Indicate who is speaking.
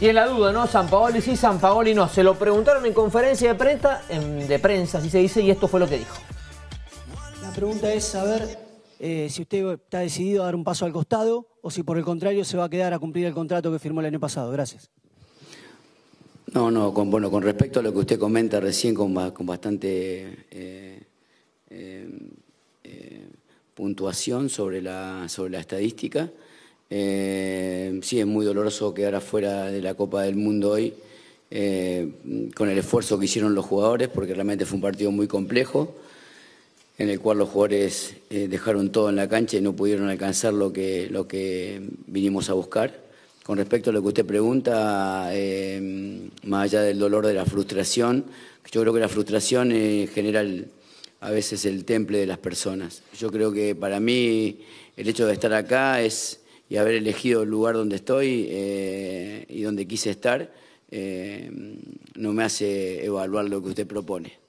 Speaker 1: Y la duda, ¿no? San Paoli sí, San Paoli no. Se lo preguntaron en conferencia de prensa, en, de prensa, así se dice, y esto fue lo que dijo.
Speaker 2: La pregunta es saber eh, si usted está decidido a dar un paso al costado o si por el contrario se va a quedar a cumplir el contrato que firmó el año pasado. Gracias.
Speaker 3: No, no, con, bueno, con respecto a lo que usted comenta recién con, bastante eh, eh, puntuación sobre sobre la estadística, eh, sí, es muy doloroso quedar afuera de la Copa del Mundo hoy, eh, con el esfuerzo que hicieron los jugadores, porque realmente fue un partido muy complejo, en el cual los jugadores eh, dejaron todo en la cancha y no pudieron alcanzar lo que, lo que vinimos a buscar. Con respecto a lo que usted pregunta, más allá del dolor de la frustración, yo creo que la frustración genera general a veces el temple de las personas. Yo creo que para mí el hecho de estar acá es y haber elegido el lugar donde estoy eh, y donde quise estar eh, no me hace evaluar lo que usted propone.